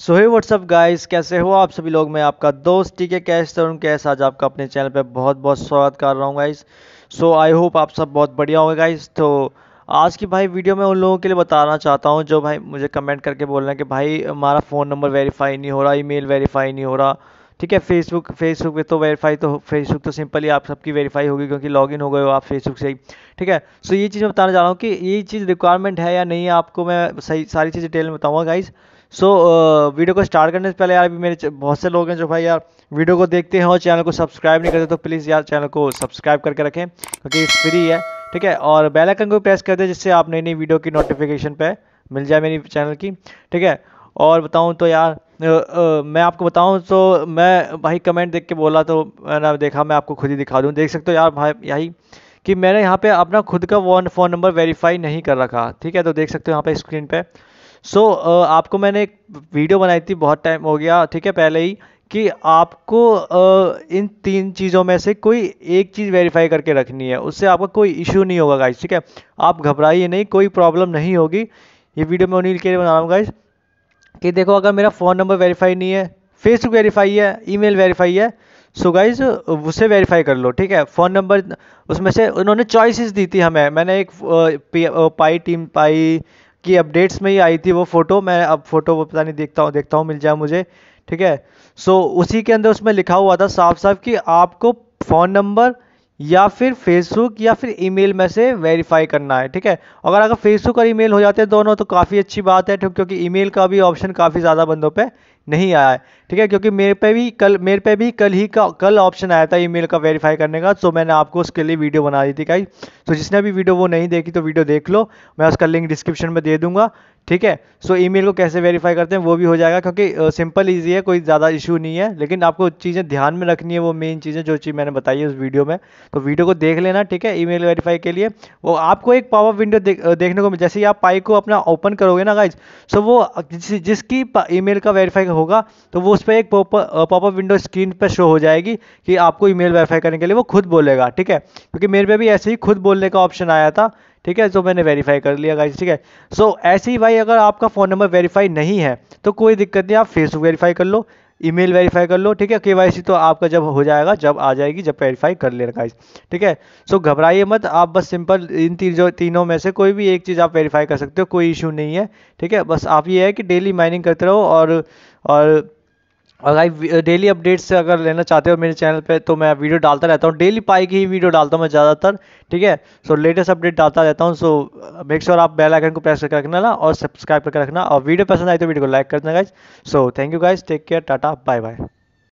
सो हे WhatsApp guys कैसे हो आप सभी लोग मैं आपका दोस्त टी के कैश तरुण कैश आज आपका अपने चैनल पे बहुत बहुत स्वागत कर रहा हूँ गाइस सो आई होप आप सब बहुत बढ़िया होंगे गाइस तो आज की भाई वीडियो में उन लोगों के लिए बताना चाहता हूँ जो भाई मुझे कमेंट करके बोल रहे हैं कि भाई हमारा फ़ोन नंबर वेरीफाई नहीं हो रहा मेल वेरीफाई नहीं हो रहा ठीक है फेसबुक फेसबुक पे तो वेरीफाई तो फेसबुक तो सिंपली आप सबकी वेरीफाई होगी क्योंकि लॉगिन हो गए हो आप फेसबुक से ही ठीक है सो ये चीज़ मैं बताना चाह रहा हूँ कि ये चीज़ रिक्वायरमेंट है या नहीं आपको मैं सही सारी चीज़ डिटेल में बताऊँगा guys so so, uh, video को स्टार्ट करने से पहले यार अभी मेरे बहुत से लोग हैं जो भाई यार वीडियो को देखते हैं और चैनल को सब्सक्राइब नहीं करते तो प्लीज़ यार चैनल को सब्सक्राइब करके रखें क्योंकि फ्री है ठीक है और बेल आइकन को प्रेस कर दें जिससे आप नई नई वीडियो की नोटिफिकेशन पे मिल जाए मेरी चैनल की ठीक है और बताऊँ तो यार आ, आ, मैं आपको बताऊँ तो मैं भाई कमेंट देख के बोला तो मैंने देखा मैं आपको खुद ही दिखा दूँ देख सकते हो यार भाई यही कि मैंने यहाँ पर अपना खुद का वन फ़ोन नंबर वेरीफाई नहीं कर रखा ठीक है तो देख सकते हो यहाँ पर स्क्रीन पर सो so, uh, आपको मैंने एक वीडियो बनाई थी बहुत टाइम हो गया ठीक है पहले ही कि आपको uh, इन तीन चीज़ों में से कोई एक चीज़ वेरीफाई करके रखनी है उससे आपका कोई इशू नहीं होगा गाइज ठीक है आप घबराइए नहीं कोई प्रॉब्लम नहीं होगी ये वीडियो मैं उन्हीं के लिए बना रहा हूँ गाइज कि देखो अगर मेरा फ़ोन नंबर वेरीफाई नहीं है फेसबुक वेरीफाई है ईमेल वेरीफाई है सो गाइज उससे वेरीफाई कर लो ठीक है फ़ोन नंबर उसमें से उन्होंने चॉइसेस दी थी हमें मैंने एक पाई टीम पाई की अपडेट्स में ही आई थी वो फ़ोटो मैं अब फ़ोटो वो पता नहीं देखता हूँ देखता हूँ मिल जाए मुझे ठीक है सो so, उसी के अंदर उसमें लिखा हुआ था साफ साफ कि आपको फ़ोन नंबर या फिर फेसबुक या फिर ईमेल में से वेरीफाई करना है ठीक है अगर अगर फेसबुक और ईमेल हो जाते हैं दोनों तो काफ़ी अच्छी बात है क्योंकि ईमेल का भी ऑप्शन काफ़ी ज़्यादा बंदों पे नहीं आया है ठीक है क्योंकि मेरे पे भी कल मेरे पे भी कल ही का कल ऑप्शन आया था ईमेल का वेरीफाई करने का सो तो मैंने आपको उसके लिए वीडियो बना दी थी गाइज सो तो जिसने भी वीडियो वो नहीं देखी तो वीडियो देख लो मैं उसका लिंक डिस्क्रिप्शन में दे दूंगा ठीक है सो ईमेल को कैसे वेरीफाई करते हैं वो भी हो जाएगा क्योंकि सिंपल ईजी है कोई ज़्यादा इशू नहीं है लेकिन आपको चीज़ें ध्यान में रखनी है वो मेन चीज़ें जो चीज़ मैंने बताई है उस वीडियो में तो वीडियो को देख लेना ठीक है ई वेरीफाई के लिए वो आपको एक पावर विंडो देखने को जैसे ही आप पाई को अपना ओपन करोगे ना गाइज सो वो जिस, जिसकी ई का वेरीफाई होगा तो वो उस पर एक पॉपअप विंडो स्क्रीन पर शो हो जाएगी कि आपको ईमेल वेरीफाई करने के लिए वो खुद बोलेगा ठीक है क्योंकि मेरे पे भी ऐसे ही खुद बोलने का ऑप्शन आया था ठीक है तो मैंने वेरीफाई कर लिया गाइस ठीक है सो so, ऐसे ही भाई अगर आपका फ़ोन नंबर वेरीफाई नहीं है तो कोई दिक्कत नहीं आप फेसबुक वेरीफाई कर लो ईमेल वेरीफाई कर लो ठीक है के तो आपका जब हो जाएगा जब आ जाएगी जब वेरीफाई कर लेना गाइस ठीक है सो घबराइए मत आप बस सिंपल इन जो तीनों में से कोई भी एक चीज़ आप वेरीफाई कर सकते हो कोई इशू नहीं है ठीक है बस आप ये है कि डेली माइनिंग करते रहो और और अगर डेली अपडेट्स से अगर लेना चाहते हो मेरे चैनल पे तो मैं वीडियो डालता रहता हूँ डेली पाई की ही वीडियो डालता हूँ मैं ज़्यादातर ठीक है सो लेटेस्ट अपडेट डालता रहता हूँ सो मेक श्योर आप बेल आइकन को प्रेस करके रखना ना और सब्सक्राइब करके रखना और वीडियो पसंद आए तो वीडियो को लाइक कर देना guys so thank you guys take care tata bye bye